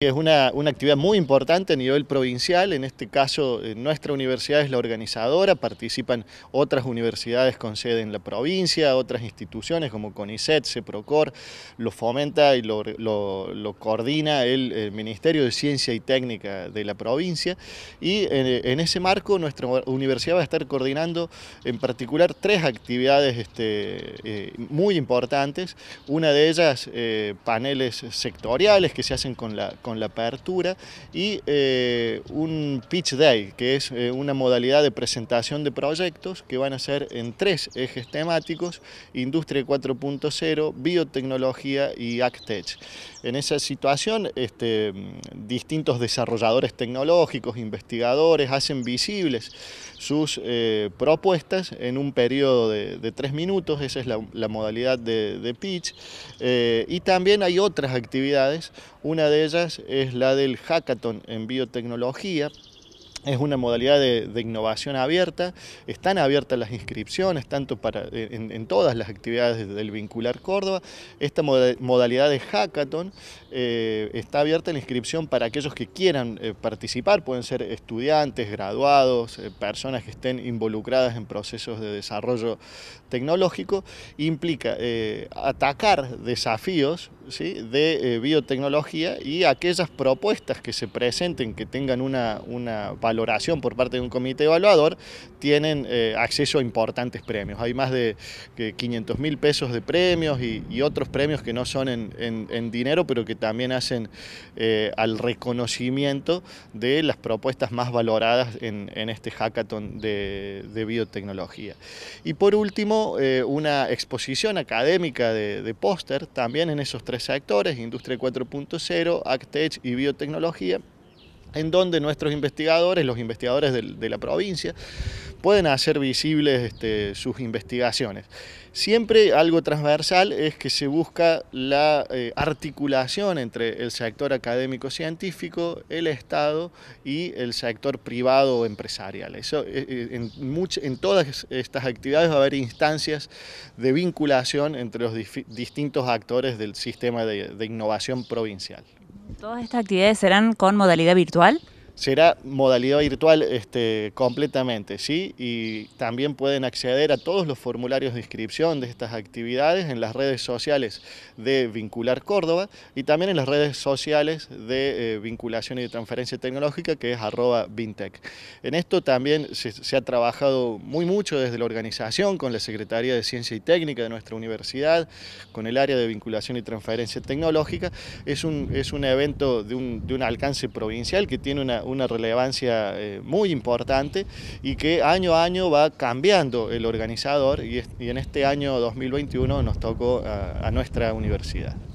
Es una, actividad muy importante a nivel provincial, en este caso eh, nuestra universidad es la organizadora, participan otras universidades con sede en la provincia, otras instituciones como CONICET, CEPROCOR, lo fomenta y lo, coordina el, Ministerio de Ciencia y Técnica de la provincia y eh, en, ese marco nuestra universidad va a estar coordinando en particular tres actividades este, eh, muy importantes, una de ellas paneles sectoriales que se hacen con la con la apertura y eh, un pitch day, que es eh, una modalidad de presentación de proyectos que van a ser en tres ejes temáticos, industria 4.0, biotecnología y ACTECH. En esa situación, este, distintos desarrolladores tecnológicos, investigadores, hacen visibles sus eh, propuestas en un periodo de, tres minutos, esa es la, modalidad de, pitch, eh, y también hay otras actividades, una de ellas es la del hackathon en biotecnología, es una modalidad de, innovación abierta. Están abiertas las inscripciones, tanto para, eh, en, todas las actividades del Vincular Córdoba. Esta modalidad de hackathon eh, está abierta la inscripción para aquellos que quieran eh, participar. Pueden ser estudiantes, graduados, personas que estén involucradas en procesos de desarrollo tecnológico. Implica atacar desafíos de eh, biotecnología y aquellas propuestas que se presenten que tengan una, valoración por parte de un comité evaluador tienen eh, acceso a importantes premios. Hay más de 500 mil pesos de premios y, otros premios que no son en, dinero, pero que también hacen eh, al reconocimiento de las propuestas más valoradas en, este hackathon de, biotecnología. Y por último, una exposición académica de póster también en esos tres sectores, Industria 4.0, AgTech y Biotecnología, en donde nuestros investigadores, los investigadores de, la provincia, pueden hacer visibles este, sus investigaciones. Siempre algo transversal es que se busca la eh, articulación entre el sector académico-científico, el Estado y el sector privado empresarial. Eso, eh, eh, en, todas estas actividades va a haber instancias de vinculación entre los distintos actores del sistema de innovación provincial. ¿Todas estas actividades serán con modalidad virtual? será modalidad virtual este, completamente, ¿sí? Y también pueden acceder a todos los formularios de inscripción de estas actividades en las redes sociales de Vincular Córdoba y también en las redes sociales de eh, vinculación y transferencia tecnológica que es arroba Vintec. En esto también se, se ha trabajado muy mucho desde la organización con la Secretaría de Ciencia y Técnica de nuestra universidad, con el área de vinculación y transferencia tecnológica. Es un, es un evento de un, de un alcance provincial que tiene una una relevancia eh, muy importante y que año a año va cambiando el organizador y, en este año 2021 nos tocó a nuestra universidad.